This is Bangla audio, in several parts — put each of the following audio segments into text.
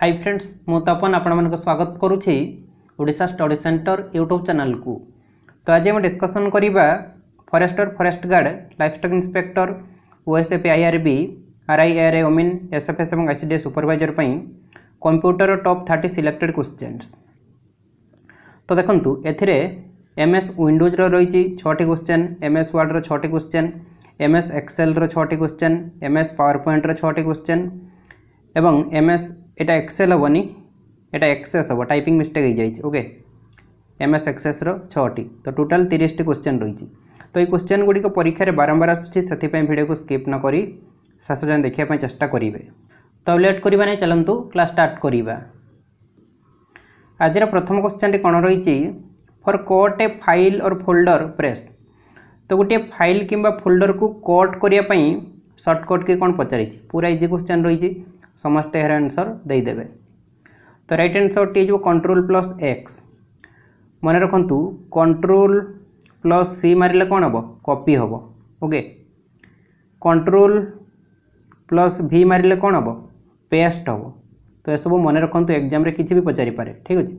ହାଇ ଫ୍ରେଣ୍ଡସ୍ ମୁଁ ତପନ ଆପଣମାନଙ୍କୁ ସ୍ୱାଗତ କରୁଛି ଓଡ଼ିଶା ଷ୍ଟଡ଼ି ସେଣ୍ଟର ୟୁଟ୍ୟୁବ୍ ଚ୍ୟାନେଲ୍କୁ ତ ଆଜି ଆମେ ଡିସ୍କସନ୍ କରିବା forester forest guard livestock inspector OSF IRB RI ARI ଓମିନ୍ ଏସ୍ଏଫ୍ଏସ୍ ଏବଂ ଆଇସିଡିଏ ସୁପରଭାଇଜର ପାଇଁ computer top thirty selected questions ତ ଦେଖନ୍ତୁ ଏଥିରେ ଏମ୍ଏସ୍ ୱିଣ୍ଡୋଜ୍ର ରହିଛି ଛଅଟି କ୍ୱେଶ୍ଚିନ୍ ଏମ୍ଏସ୍ ୱାର୍ଡ଼ର ଛଅଟି କ୍ୱେଶ୍ଚିନ୍ ଏମ୍ଏସ୍ ଏକ୍ସେଲ୍ର ଛଅଟି କ୍ୱେଶ୍ଚିନ୍ ଏମ୍ଏସ୍ ପାୱାର ପଏଣ୍ଟର ଛଅଟି କ୍ୱେଶ୍ଚିନ୍ ଏବଂ ଏମ୍ଏସ୍ এটা এক্সেল হব নি এটা এক্সেস হব টাইপিং মিস্টেক হই যাইছি ওকে এমএস এক্সেসৰ 6 টি তো টোটাল 30 টি কোশ্চেন ৰৈছি তো এই কোশ্চেন গুডিকে পৰীক্ষাতে বৰম্বাৰ আসুছি সতি পই ভিডিওক স্কিপ ন কৰি সাসজন দেখি পই চেষ্টা কৰিবে তো অলেট কৰিবা নাই চলন্তু ক্লাস ষ্টার্ট কৰিবা আজিৰ প্ৰথম কোশ্চেনটি কোন ৰৈছি for cut a file or folder press তো গুটি ফাইল কিম্বা ফোল্ডাৰক কোট কৰি পইৰৰ্টকট কি কোন পচாரிছি पुरा ইজি কোশ্চেন ৰৈছি ସମସ୍ତେ ଏହାର ଆନ୍ସର୍ ଦେଇଦେବେ ତ ରାଇଟ୍ ଆନ୍ସର୍ଟି ହେଇଯିବ କଣ୍ଟ୍ରୋଲ୍ ପ୍ଲସ୍ ଏକ୍ସ ମନେ ରଖନ୍ତୁ କଣ୍ଟ୍ରୋଲ୍ ପ୍ଲସ୍ ସି ମାରିଲେ କ'ଣ ହେବ କପି ହେବ ଓକେ କଣ୍ଟ୍ରୋଲ୍ ପ୍ଲସ୍ ଭି ମାରିଲେ କ'ଣ ହେବ ପେଷ୍ଟ ହେବ ତ ଏସବୁ ମନେ ରଖନ୍ତୁ ଏକ୍ଜାମ୍ରେ କିଛି ବି ପଚାରିପାରେ ଠିକ୍ ଅଛି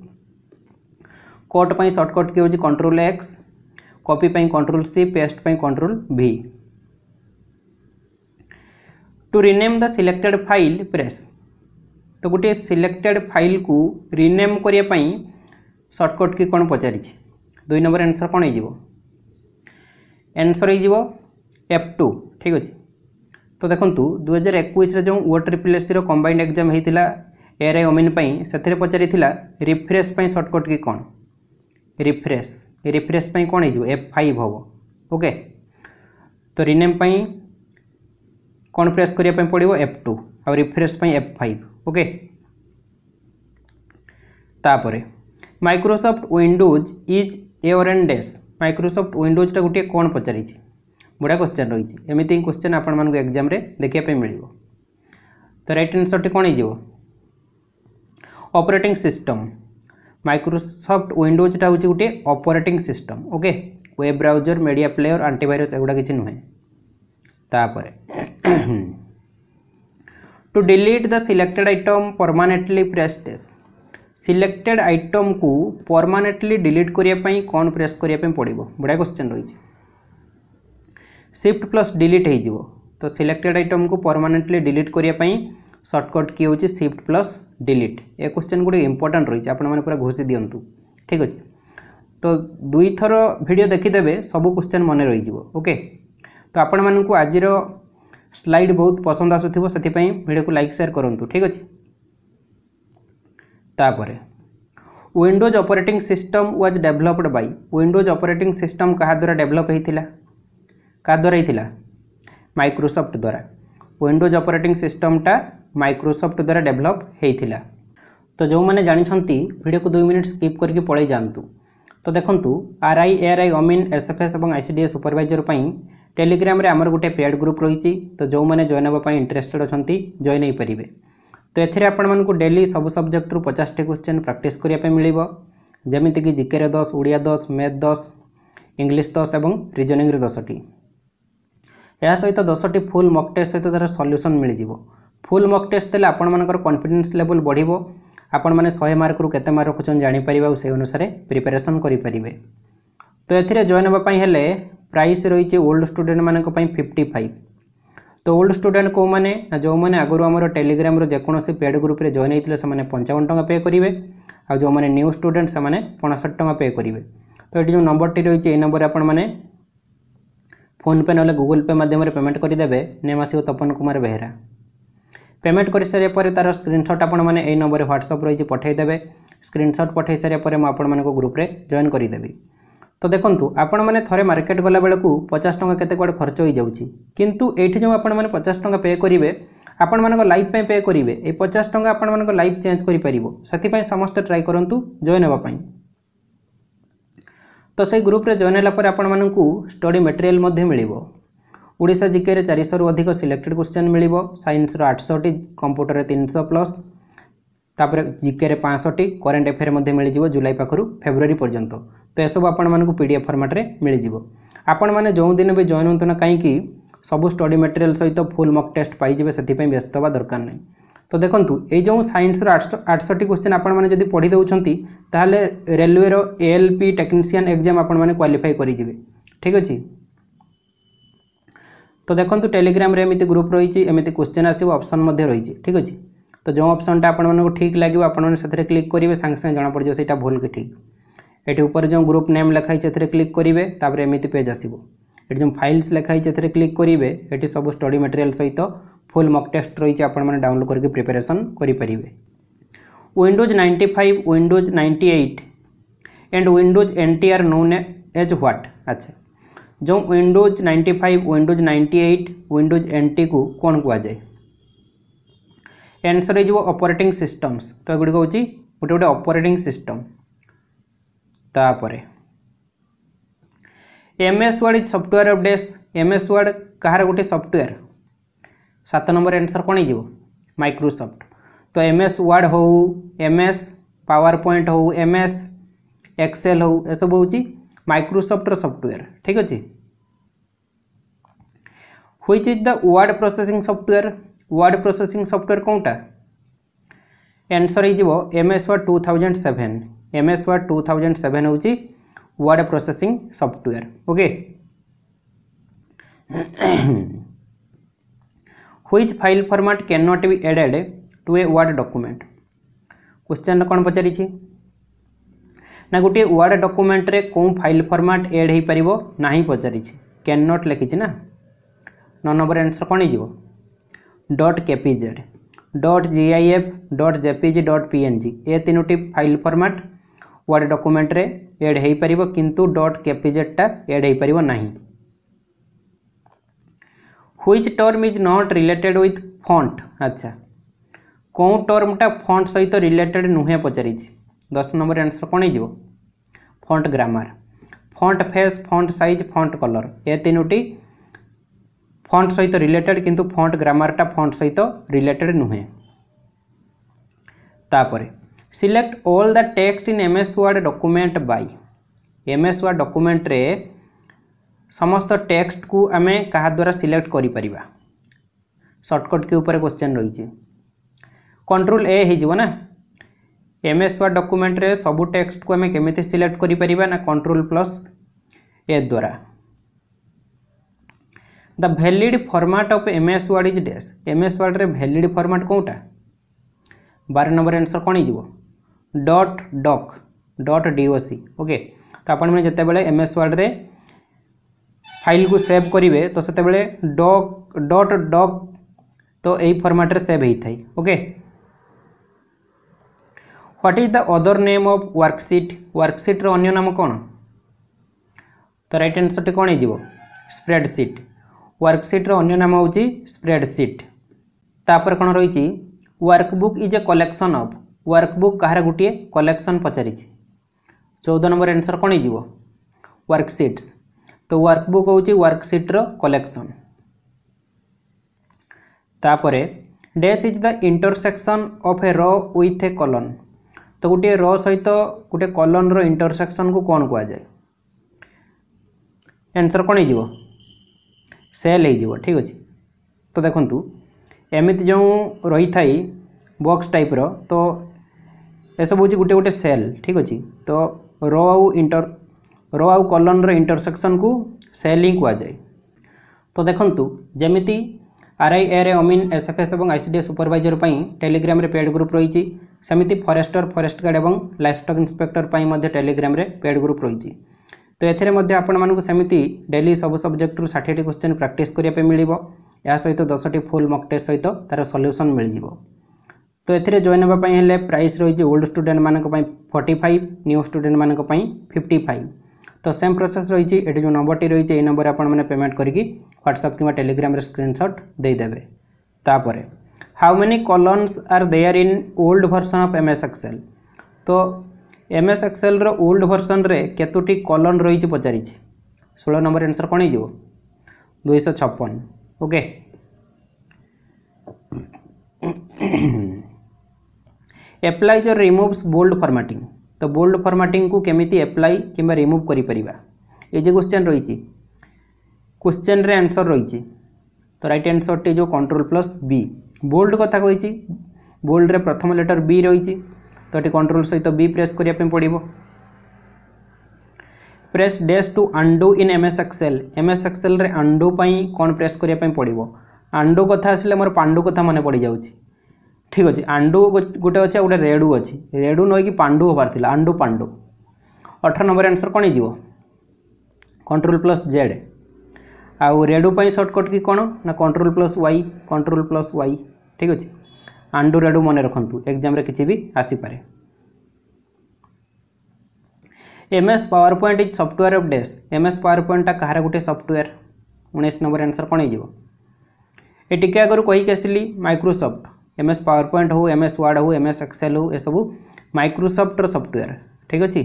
କଟ୍ ପାଇଁ ସର୍ଟକଟ୍ କି ହେଉଛି କଣ୍ଟ୍ରୋଲ୍ ଏକ୍ସ କପି ପାଇଁ କଣ୍ଟ୍ରୋଲ୍ ସି ପେଷ୍ଟ ପାଇଁ control V to rename the selected file press तो गोटे सिलेक्टेड फाइल को रिनेम करने सर्टकट की कौन पचार दुई नंबर आंसर कौन हो आंसर हो एफ टू ठीक अच्छे तो देखो दुई हजार एक जो वोट ट्रिपलएससी कंबाइंड एक्जाम होता এআর আই ওমেন সেথে পচারি রিফ্রেশ সর্টকট কি কম রিফ্রেশ रिफ्रेस কম হয়ে এফ ফাইভ হব ওকে তো রিনেম କ'ଣ ପ୍ରେସ୍ କରିବା ପାଇଁ ପଡ଼ିବ ଏଫ୍ ଟୁ ଆଉ ରିଫ୍ରେଶ୍ ପାଇଁ ଏଫ୍ ଫାଇଭ୍ ଓକେ ତାପରେ ମାଇକ୍ରୋସଫ୍ଟ ୱିଣ୍ଡୋଜ୍ ଇଜ୍ ଏଓରେନ୍ ଡେସ୍ ମାଇକ୍ରୋସଫ୍ଟ ୱିଣ୍ଡୋଜ୍ଟା ଗୋଟିଏ କ'ଣ ପଚାରିଛି ବଢ଼ିଆ କୋଶ୍ଚେନ୍ ରହିଛି ଏମିତି ହିଁ କୋଶ୍ଚେନ୍ ଆପଣମାନଙ୍କୁ ଏକ୍ଜାମ୍ରେ ଦେଖିବା ପାଇଁ ମିଳିବ ତ ରାଇଟ୍ ଆନ୍ସର୍ଟି କ'ଣ ହେଇଯିବ ଅପରେଟିଂ ସିଷ୍ଟମ୍ ମାଇକ୍ରୋସଫ୍ଟ ୱିଣ୍ଡୋଜ୍ଟା ହେଉଛି ଗୋଟିଏ operating system okay web browser media player antivirus ଏଗୁଡ଼ା କିଛି ନୁହେଁ ତାପରେ to delete the selected item permanently press dash selected ଆଇଟମ୍କୁ ପରମାନେଣ୍ଟଲି ଡିଲିଟ୍ କରିବା ପାଇଁ କ'ଣ ପ୍ରେସ୍ କରିବା ପାଇଁ ପଡ଼ିବ ବଢ଼ିଆ କ୍ୱେଶ୍ଚିନ୍ ରହିଛି ସିଫ୍ଟ ପ୍ଲସ୍ ଡିଲିଟ୍ ହୋଇଯିବ ତ ସିଲେକ୍ଟେଡ୍ ଆଇଟମ୍କୁ ପରମାନେଣ୍ଟଲି ଡିଲିଟ୍ କରିବା ପାଇଁ ସର୍ଟକଟ୍ କି ହେଉଛି ସିଫ୍ଟ ପ୍ଲସ୍ ଡିଲିଟ୍ ଏ କ୍ୱେଶ୍ଚିନ୍ ଗୁଡ଼ିକ ଇମ୍ପୋର୍ଟାଣ୍ଟ ରହିଛି ଆପଣମାନେ ପୁରା ଘୋଷି ଦିଅନ୍ତୁ ଠିକ୍ ଅଛି ତ ଦୁଇଥର ଭିଡ଼ିଓ ଦେଖିଦେବେ ସବୁ କ୍ୱେଶ୍ଚିନ୍ ମନେ ରହିଯିବ ଓକେ ତ ଆପଣମାନଙ୍କୁ ଆଜିର ସ୍ଲାଇଡ଼ ବହୁତ ପସନ୍ଦ ଆସୁଥିବ ସେଥିପାଇଁ ଭିଡ଼ିଓକୁ ଲାଇକ୍ ସେୟାର କରନ୍ତୁ ଠିକ୍ ଅଛି ତାପରେ Windows operating system was developed by Windows operating system କାହା ଦ୍ୱାରା ଡେଭଲପ୍ ହୋଇଥିଲା କାହା ଦ୍ୱାରା ହେଇଥିଲା ମାଇକ୍ରୋସଫ୍ଟ ଦ୍ୱାରା ୱିଣ୍ଡୋଜ୍ ଅପରେଟିଂ ସିଷ୍ଟମ୍ଟା ମାଇକ୍ରୋସଫ୍ଟ ଦ୍ୱାରା ଡେଭଲପ୍ ହେଇଥିଲା ତ ଯେଉଁମାନେ ଜାଣିଛନ୍ତି ଭିଡ଼ିଓକୁ ଦୁଇ ମିନିଟ୍ ସ୍କିପ୍ କରିକି ପଳେଇ ଯାଆନ୍ତୁ ତ ଦେଖନ୍ତୁ ଆର୍ଆଇ ଏଆର୍ଆଇ ଅମିନ୍ ଏସ୍ଏଫ୍ଏସ୍ ଏବଂ ଆଇସିଡିଏସ୍ ସୁପରଭାଇଜର୍ ପାଇଁ টেলিগ্রামে আমার গোটে পেড গ্রুপ রয়েছে তো যে জয়েন হওয়া ইন্টরেস্টেড অনেক জয়েন হয়ে পারে তো এতে আপনার ডেলি সব সবজেক্টর পচাশটি কোশ্চেন প্রাক্টিস করা মিলব যেমিকি জিকের দশ ওড়িয়া দশ ম্যাথ দশ ইংলিশ দশ এবং রিজনিংরে দশটি ଏହା ସହିତ ଦଶଟି ଫୁଲ୍ ମକ୍ ଟେଷ୍ଟ ସହିତ ତା'ର ସଲ୍ୟୁସନ୍ ମିଳିଯିବ ଫୁଲ୍ ମକ୍ ଟେଷ୍ଟ ଦେଲେ ଆପଣମାନଙ୍କର କନଫିଡେନ୍ସ ଲେଭେଲ୍ ବଢ଼ିବ ଆପଣମାନେ ଶହେ ମାର୍କରୁ କେତେ ମାର୍କ ରଖୁଛନ୍ତି ଜାଣିପାରିବେ ଆଉ ସେହି ଅନୁସାରେ ପ୍ରିପାରେସନ୍ କରିପାରିବେ ତ ଏଥିରେ ଜଏନ୍ ହେବା ପାଇଁ ହେଲେ ପ୍ରାଇସ୍ ରହିଛି ଓଲ୍ଡ ଷ୍ଟୁଡେଣ୍ଟମାନଙ୍କ ପାଇଁ ଫିଫ୍ଟି ଫାଇଭ୍ ତ ଓଲ୍ଡ ଷ୍ଟୁଡେଣ୍ଟ କେଉଁମାନେ ନା ଯେଉଁମାନେ ଆଗରୁ ଆମର ଟେଲିଗ୍ରାମ୍ର ଯେକୌଣସି ପେଡ୍ ଗ୍ରୁପ୍ରେ ଜଏନ୍ ହେଇଥିଲେ ସେମାନେ ପଞ୍ଚାବନ ଟଙ୍କା ପେ କରିବେ ଆଉ ଯେଉଁମାନେ ନ୍ୟୁ ଷ୍ଟୁଡେଣ୍ଟ ସେମାନେ ପଞ୍ଚଷଠି ଟଙ୍କା ପେ କରିବେ ତ ଏଠି ଯେଉଁ ନମ୍ବରଟି ରହିଛି ଏଇ ନମ୍ବରରେ ଆପଣମାନେ ଫୋନ୍ପେ ନହେଲେ ଗୁଗୁଲ୍ ପେ ମାଧ୍ୟମରେ ପେମେଣ୍ଟ କରିଦେବେ ନେମ୍ ଆସିବ ତପନ କୁମାର ବେହେରା ପେମେଣ୍ଟ କରିସାରିବା ପରେ ତା'ର ସ୍କ୍ରିନ୍ସଟ୍ ଆପଣମାନେ ଏଇ ନମ୍ବରରେ ହ୍ୱାଟ୍ସଅପ୍ ରହିଛି ପଠାଇଦେବେ ସ୍କ୍ରିନ୍ସଟ୍ ପଠାଇ ସାରିବା ପରେ ମୁଁ ଆପଣମାନଙ୍କ ଗ୍ରୁପ୍ରେ ଜଏନ୍ କରିଦେବି तो देखु आपरे मार्केट गला बेलू पचास टाँग के कड़े खर्च हो जाए कि जो आप पचास टाँग पे करेंगे आपण लाइफ पे करेंगे ये पचास टाँग आप लाइफ चेज कर समस्ते ट्राए करूँ जेन हेपी तो से ग्रुप जेन है आपडी मेटेरियल मिल ओडा जिके चारिश रु अधिक सिलेक्टेड क्वेश्चन मिल सैन्स आठशटी कंप्यूटर तीन शौ प्लस तापर जिके पांचशी करेन्ट एफेयर मिल जाव जुलाई पाखु फेब्रवरी पर्यटन তো ଏସବୁ ଆପଣମାନଙ୍କୁ ପି ଡି ଏଫ୍ ଫର୍ମାଟ୍ରେ ମିଳିଯିବ ଆପଣମାନେ ଯେଉଁଦିନ ବି ଜଏନ୍ ହୁଅନ୍ତୁ ନା କାହିଁକି ସବୁ ଷ୍ଟଡ଼ି ମେଟେରିଆଲ୍ ସହିତ ଫୁଲ୍ ମକ୍ ଟେଷ୍ଟ ପାଇଯିବେ ସେଥିପାଇଁ ବ୍ୟସ୍ତ ହେବା ଦରକାର ନାହିଁ ତ ଦେଖନ୍ତୁ ଏଇ ଯେଉଁ ସାଇନ୍ସର ଆଠଷଠି କ୍ୱେଶ୍ଚିନ୍ ଆପଣମାନେ ଯଦି ପଢ଼ି ଦେଉଛନ୍ତି ତାହେଲେ ରେଲୱେର A L P technician exam ଆପଣମାନେ କ୍ୱାଲିଫାଇ କରିଯିବେ ଠିକ୍ ଅଛି তো দেখুন টেলিগ্রামে এমনি গ্রুপ রয়েছে এমনি কোশ্চেন আসবে অপসন মধ্যে রয়েছে ঠিক আছে তো যে অপসনটা আপনার ঠিক লাগবে আপনার সেটা ক্লিক করবে সাংে সাংে জনা পড়ে সেটা ভুল কি ঠিক এটি উপরে যে গ্রুপ নেম লেখা হয়েছে এতে ক্লিক করবে তাপরে এমিতি পেজ আসব এটি যে ফাইলস লেখা হয়েছে এতে ক্লিক করবে এটি সব স্টডি মেটেরিয়াল সহিত ফুল মক টেস্ট রয়েছে আপনার ডাউনলোড করি প্রিপারেসন করে পারে Windows ninety five Windows ninety eight and Windows N T R known as what अच्छा जो Windows ninety five Windows ninety eight Windows N T को कौन कहुए एनसर हो ऑपरेटिंग सिस्टम्स तो एगुड़िक हूँ गोटे गोटे ऑपरेटिंग सिस्टम तापर M S Word is software of dash M S Word कह रोटे सफ्टवेयर सात नंबर एनसर कौन हो माइक्रोसॉफ्ट तो एम एस वार्ड हो एम एस पावर पॉइंट हो एम एस एक्सेल हो सब हूँ माइक्रोसफ्टर सॉफ्टवेयर ठीक अच्छे which is the word processing software word processing software कौनटा एनसर होम S Word two thousand seven M S MS Word 2007 होची word processing software okay which file format can not be added to a word document question कौन पचारिछि ना गोटे वार्ड डक्यूमेंट रे कौ फाइल फर्माट एड हो पार ना ही पचारिछि कैन नट लिखी ना नौ नंबर आंसर कौन हो dot KPZ dot GIF dot JPG एन जी ए तीनो फाइल फर्माट ওয়ার্ড ডকুমেন্টরে এড হয়েপার কিন্তু ডট ক্যাপিজেডটা এড হয়েপার না which term is not related with font আচ্ছা কেউ টর্মটা ফন্ট সহিত রিলেটেড নুহে পচারিছি দশ নম্বর আনসর কোণ হয়ে font grammar font face font size font colour এ তিনোটি ফন্ট সহিত রিলেটেড কিন্তু ফন্ট গ্রামারটা ফন্ট সহিত রিলেটেড নুহে তাপরে select all the text in M S Word document by M S Word document रे समस्त टेक्स्ट को आम क्या द्वारा सिलेक्ट कर सर्टकट के ऊपर क्वेश्चन रही कंट्रोल ए हो एम एस वार्ड डक्यूमेंट रे सबू टेक्स्ट को आम केमी सिलेक्ट कर कंट्रोल प्लस ए द्वारा the valid format of M S Word is dash M S Word रे भैलीड फर्माट कौटा बार नंबर आंसर कौन हो dot doc dot DOC okay तो आपण मैंने जितेबाला एम एस वार्ड रे फाइल को सेव करेंगे तो से डॉक डॉट तो यही फर्माट्रे सेव होता है okay what is the other name of worksheet वर्कसीट्र अन्य नाम कौन तो रईट आंसर टी कौन हो स्प्रेडसीट वर्कसीट्र अन्य नाम हूँ स्प्रेडसीट तापर कौन रही workbook is a collection of workbook କାହାର ଗୋଟିଏ କଲେକ୍ସନ୍ ପଚାରିଛି ଚଉଦ ନମ୍ବର ଆନ୍ସର୍ କ'ଣ ହେଇଯିବ ୱାର୍କସିଟ୍ସ ତ ୱାର୍କବୁକ୍ ହେଉଛି ୱାର୍କସିଟ୍ର କଲେକ୍ସନ୍ ତାପରେ dash is the intersection of a row with A colon ତ ଗୋଟିଏ ର ସହିତ ଗୋଟିଏ କଲନ୍ର ଇଣ୍ଟରସେକ୍ସନ୍କୁ କ'ଣ କୁହାଯାଏ ଆନ୍ସର୍ କ'ଣ ହେଇଯିବ ସେଲ୍ ହେଇଯିବ ଠିକ୍ ଅଛି ତ ଦେଖନ୍ତୁ ଏମିତି ଯେଉଁ ରହିଥାଏ ବକ୍ସ ଟାଇପ୍ର ତ ଏସବୁ ହେଉଛି ଗୋଟେ ଗୋଟେ ସେଲ୍ ଠିକ୍ ଅଛି ତ ରୋ ଆଉ ଇଣ୍ଟର ରୋ ଆଉ କଲନ୍ର ଇଣ୍ଟରସେକ୍ସନ୍କୁ ସେଲ୍ ହିଁ କୁହାଯାଏ ତ ଦେଖନ୍ତୁ ଯେମିତି ଆଇ ଏରେ ଅମିନ୍ ଏସ୍ ଏଫ୍ ଏସ୍ ଏବଂ I C D ICDS supervisor ପାଇଁ ଟେଲିଗ୍ରାମ୍ରେ ପେଡ୍ ଗ୍ରୁପ୍ ରହିଛି ସେମିତି ଫରେଷ୍ଟର ଫରେଷ୍ଟ ଗାର୍ଡ଼ ଏବଂ ଲାଇଫ୍ ଷ୍ଟକ୍ ଇନ୍ସପେକ୍ଟର ପାଇଁ ମଧ୍ୟ ଟେଲିଗ୍ରାମ୍ରେ ପେଡ୍ ଗ୍ରୁପ୍ ରହିଛି ତ ଏଥିରେ ମଧ୍ୟ ଆପଣମାନଙ୍କୁ ସେମିତି ଡେଲି ସବୁ ସବଜେକ୍ଟରୁ ଷାଠିଏଟି କ୍ୱେଶ୍ଚିନ୍ ପ୍ରାକ୍ଟିସ୍ କରିବା ପାଇଁ ମିଳିବ ଏହା ସହିତ ଦଶଟି ଫୁଲ୍ ମକ୍ ଟେଷ୍ଟ ସହିତ ତା'ର ସଲ୍ୟୁସନ୍ ମିଳିଯିବ तो ए जयन होगापी हेल्ले प्राइस रही ओल्ड स्टूडेंट मानी फर्टी फाइव न्यू स्टूडेंट मानी फिफ्टी फाइव तो सेम प्रोसेस रही ये जो नंबर टी रही है ये नंबर आपने पेमेंट करके ह्वाट्सअप कि टेलीग्राम स्क्रीनशट देदेवे तापर how many columns are there in old version of M S Excel तो M S Excel old version में कतोटी कलम रही पचारि षोल नंबर एनसर कौन हो दुईश छपन ओके एप्लाइज और रिमुव्स बोल्ड फर्माटिंग तो बोल्ड फर्माटिंग को केमी एप्लाय किंवा रिमुव करिपरिबा ए जे क्वेश्चन रही क्वेश्चन रे आंसर रही तो रईट आंसरटी जो कंट्रोल प्लस बी बोल्ड कथा कही बोल्ड रे प्रथम लेटर बी रही तो ये कंट्रोल सहित बी प्रेस करने पड़ो press dash to undo in M S Excel M S Excel रे आंडो कौन प्रेस करने पड़ो आंडो कथा आसिले मोर पांडु कथा मन पड़ जाऊँगी ঠিক আছে ଆଣ୍ଡୁ ଗୋଟେ ଅଛି ଆଉ ଗୋଟେ ରେଡ଼ୁ ଅଛି ରେଡ଼ୁ ନହେଇକି ପାଣ୍ଡୁ ହେବାର ଥିଲା ଆଣ୍ଡୁ ପାଣ୍ଡୁ ଅଠର ନମ୍ବର ଆନ୍ସର୍ କ'ଣ ହେଇଯିବ କଣ୍ଟ୍ରୋଲ୍ ପ୍ଲସ୍ ଜେଡ଼୍ ଆଉ ରେଡ଼ୁ ପାଇଁ ସର୍ଟକଟ୍ କି କ'ଣ ନା control plus Y control plus Y ଠିକ୍ ଅଛି ଆଣ୍ଡୁ ରେଡ଼ୁ ମନେ ରଖନ୍ତୁ ଏକ୍ଜାମ୍ରେ କିଛି ବି ଆସିପାରେ M S PowerPoint is software of dash M S पावर पॉइंटा कहार गोटे सफ्टवेयर उन्नीस नंबर आंसर कौन हो टिके आगे कहीकि आसली Microsoft M S PowerPoint हो एम एस वार्ड हो एम एस एक्सेल हो एसबू माइक्रोसफ्टर सफ्टवेयर ठीक अच्छे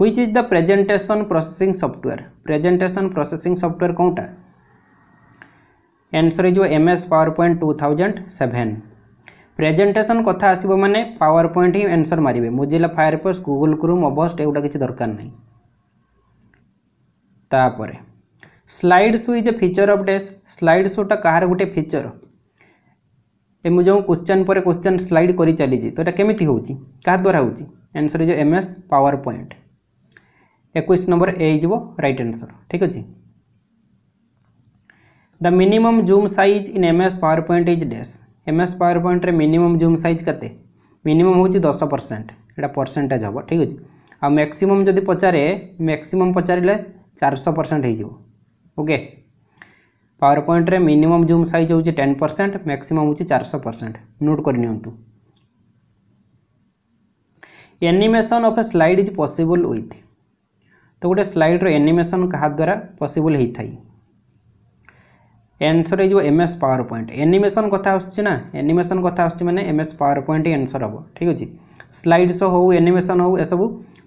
which is the presentation processing software presentation processing software कौटा एनसर हो M S PowerPoint two thousand seven presentation कथ आसो मैंने पावर पॉइंट ही एनसर मारे मुझे फायरफोर्स गुगुल क्रोम अबस्ट एगुड़ा किसी दरकार नहीं तापर slide show is a feature of dash slide शोटा कहार गोटे फिचर एम जो क्वेश्चन पर क्वेश्चन स्लाइड कर चली तो यहाँ केमी होद्वारा होन्सर जो एम एस पावर पॉइंट एक नंबर एज रईट आंसर ठीक अच्छे the minimum zoom size in M S PowerPoint is dash M S PowerPoint minimum zoom size के मिनिमम हो दस परसेंट यहाँ परसेंटेज हम ठीक अच्छे आ मैक्सीम जब पचारे मैक्सीम पचारे चार शह परसेंट होके ପାୱାର ପଏଣ୍ଟରେ ମିନିମମ୍ ଜୁମ୍ ସାଇଜ୍ ହେଉଛି ଟେନ୍ ପରସେଣ୍ଟ ମ୍ୟାକ୍ସିମମ୍ ହେଉଛି ଚାରିଶହ ପରସେଣ୍ଟ ନୋଟ୍ କରିନିଅନ୍ତୁ animation of a slide is possible with ତ ଗୋଟେ ସ୍ଲାଇଡ଼୍ର ଏନିମେସନ୍ କାହା ଦ୍ୱାରା ପସିବୁଲ୍ ହେଇଥାଏ ଏନ୍ସର୍ ହେଇଯିବ M S PowerPoint animation କଥା ଆସୁଛି ନା ଏନିମେସନ୍ କଥା ଆସୁଛି ମାନେ ଏମ୍ ଏସ୍ ପାୱାର ପଏଣ୍ଟ ହିଁ ଆନ୍ସର୍ ହେବ ଠିକ୍ ଅଛି ସ୍ଲାଇଡ୍ ସୋ ହେଉ ଏନିମେସନ୍ ହେଉ ଏସବୁ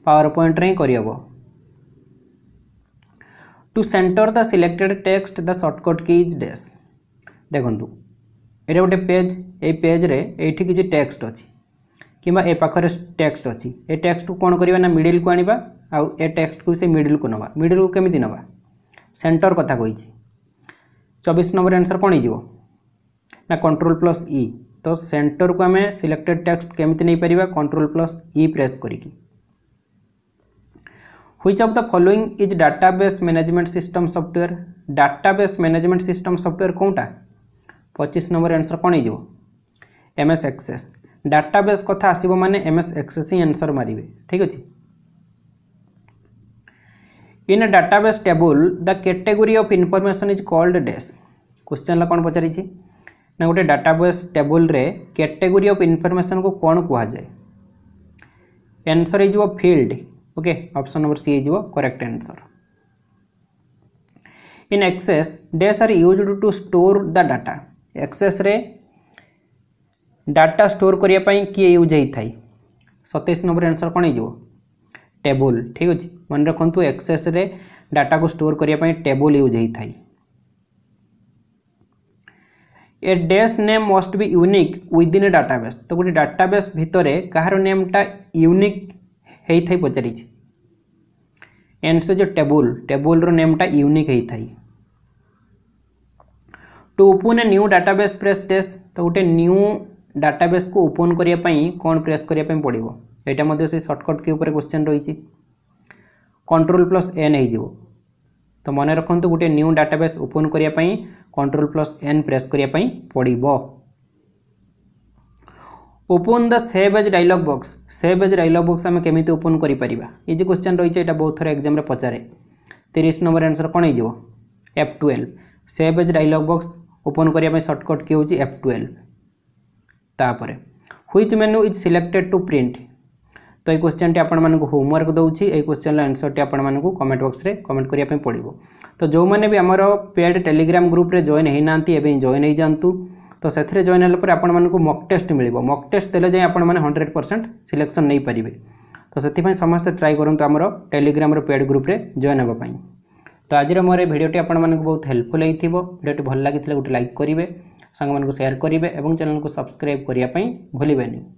ପାୱାର ପଏଣ୍ଟରେ ହିଁ କରିହେବ to center the selected text the shortcut key is dash দেখন্তু এটা গোটে পেজ এই পেজরে এইটি কিছু টেক্সট অছি কিংবা এ পাখে টেক্সট অছি এ টেক্সট কোণ করা না মিডিল কু আনবা আউ এ টেক্সট কু সে মিডিল কু নবা মিডিল কু কেমিতি নবা সেন্টর কথা কইছি চবিশ নম্বর আনসর কোণ হয়ে না কন্ট্রোল প্লস ই তো সেন্টর কু আমি সিলেক্টেড টেক্সট কেমিতি নেই পারিবা কন্ট্রোল প্লস ই প্রেস করিকি हुई which of the following is database management system software database management system software कौनटा पचिश नंबर आंसर कोन हिजो एमएस एक्सेस डाटाबेस कथा आसीबो माने एमएस एक्सेस ही आंसर मारे ठीक अच्छे in a database table the category of information is called dash question कौन पचार ना गोटे डाटाबेस टेबल रे कैटेगरी ऑफ इंफॉर्मेशन को कौन कह जाए आंसर हो वो ओके ऑप्शन नंबर सी हो correct answer in Access dash are used to store the data Access रे डाटा स्टोर करने किए यूज होता है सतैश नंबर आंसर कौन हो टेबुल ठीक अच्छे मन रखु एक्सेस रे डाटा को स्टोर करने टेबुल यूज होता है a dash name must be unique within a database तो गोटे डाटाबेस भितर कहार नेमटा यूनिक ହେଇଥାଇ ପଚାରିଛି ଏଣ୍ଡ ସେ ଯେଉଁ ଟେବୁଲ୍ ଟେବୁଲ୍ର ନେମ୍ଟା ୟୁନିକ୍ ହେଇଥାଏ to open a new database press dash ତ ଗୋଟେ ନ୍ୟୁ ଡାଟାବେସ୍କୁ ଓପନ୍ କରିବା ପାଇଁ କ'ଣ ପ୍ରେସ୍ କରିବା ପାଇଁ ପଡ଼ିବ ଏଇଟା ମଧ୍ୟ ସେ ସର୍ଟକଟ୍ କି ଉପରେ କ୍ୱେଶ୍ଚନ୍ ରହିଛି କଣ୍ଟ୍ରୋଲ୍ ପ୍ଲସ୍ ଏନ୍ ହେଇଯିବ ତ ମନେ ରଖନ୍ତୁ ଗୋଟେ ନ୍ୟୁ ଡାଟାବେସ୍ ଓପନ୍ କରିବା ପାଇଁ କଣ୍ଟ୍ରୋଲ୍ ପ୍ଲସ୍ ଏନ୍ ପ୍ରେସ୍ କରିବା ପାଇଁ ପଡ଼ିବ open the save as dialog box save as dialog box ଆମେ କେମିତି ଓପନ୍ କରିପାରିବା ଏ ଯେ କ୍ୱେଶ୍ଚନ୍ ରହିଛି ଏଇଟା ବହୁତ ଥର ଏକ୍ଜାମ୍ରେ ପଚାରେ ତିରିଶ ନମ୍ବର ଆନ୍ସର୍ କ'ଣ ହେଇଯିବ F twelve save as dialog box open କରିବା ପାଇଁ ସର୍ଟକଟ୍ କି ହେଉଛି ଏଫ୍ ଟୁଏଲ୍ଭ ତାପରେ which menu is selected to print ତ ଏଇ କ୍ୱେଶ୍ଚନ୍ଟି ଆପଣମାନଙ୍କୁ ହୋମୱାର୍କ ଦେଉଛି ଏଇ କ୍ୱେଶ୍ଚନ୍ର ଆନ୍ସର୍ଟି ଆପଣମାନଙ୍କୁ କମେଣ୍ଟ ବକ୍ସରେ କମେଣ୍ଟ କରିବା ପାଇଁ ପଡ଼ିବ ତ ଯେଉଁମାନେ ବି ଆମର ପେଡ଼୍ ଟେଲିଗ୍ରାମ ଗ୍ରୁପ୍ରେ ଜଏନ୍ ହୋଇନାହାନ୍ତି ଏବେ ଜଏନ୍ ହୋଇଯାଆନ୍ତୁ तो से जइन हेला आपको मक टेस्ट मिल मक टेस्ट दे जाए आप हंड्रेड परसेंट सिलेक्शन नहीं पारे तो से समस्ते ट्राए करूँ आमर टेलीग्राम पेड ग्रुप्रे जइन हाँपाई तो आज मोर भिडियोटी आप बहुत हेल्पफुल भिडियोटी भल लगी गोटे लाइक करेंगे सांग सेयार करेंगे और चैनल को सब्सक्राइब करने भूल